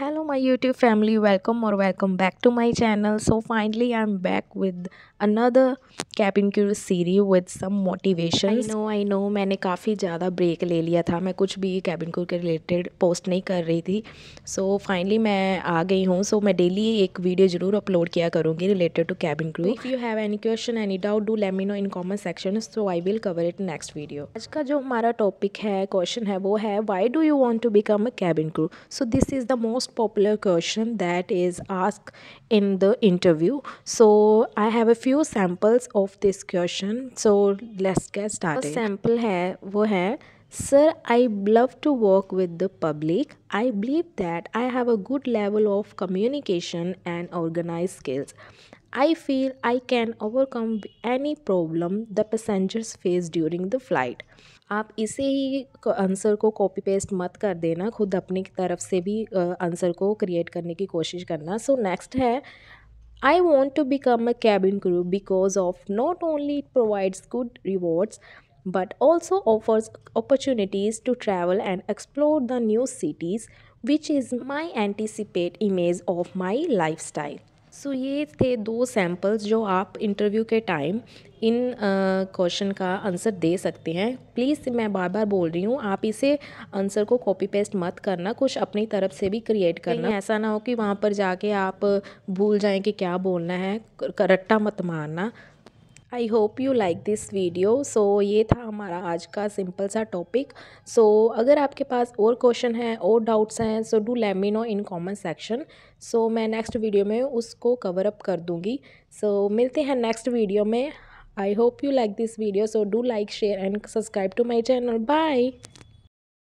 Hello my YouTube family welcome और welcome back to my channel so finally I am back with another cabin crew series with some motivation I know I know मैंने काफ़ी ज़्यादा break ले लिया था मैं कुछ भी कैबिन क्रू के रिलेटेड पोस्ट नहीं कर रही थी सो so, फाइनली मैं आ गई हूँ सो so, मैं डेली एक वीडियो जरूर अपलोड किया करूँगी related to cabin crew if you have any question any doubt do let me know in comment section so I will cover it next video आज का जो हमारा टॉपिक है क्वेश्चन है वो है why do you want to become a cabin crew so this is the most most popular question that is asked in the interview. So I have a few samples of this question. So let's get started. sample है वो Sir, I love to work with the public. I believe that I have a good level of communication and organized skills. I feel I can overcome any problem the passengers face during the flight. आप इसे ही answer को copy paste मत कर देना खुद अपनी तरफ से भी आंसर को क्रिएट करने की कोशिश करना सो so, नेक्स्ट है I want to become a cabin crew because of not only it provides good rewards but also offers opportunities to travel and explore the new cities which is my anticipate image of my lifestyle so ये थे दो samples जो आप interview के time इन question का answer दे सकते हैं प्लीज़ मैं बार बार बोल रही हूँ आप इसे आंसर को कॉपी पेस्ट मत करना कुछ अपनी तरफ से भी क्रिएट करना ऐसा ना हो कि वहाँ पर जाके आप भूल जाएं कि क्या बोलना है रट्टा मत मारना I hope you like this video so ये था हमारा आज का सिंपल सा टॉपिक सो so, अगर आपके पास और क्वेश्चन हैं और डाउट्स हैं so do let me know in comment section so मैं नेक्स्ट वीडियो में उसको कवर अप कर दूँगी सो so, मिलते हैं नेक्स्ट वीडियो में I hope you like this video so do like share and subscribe to my channel bye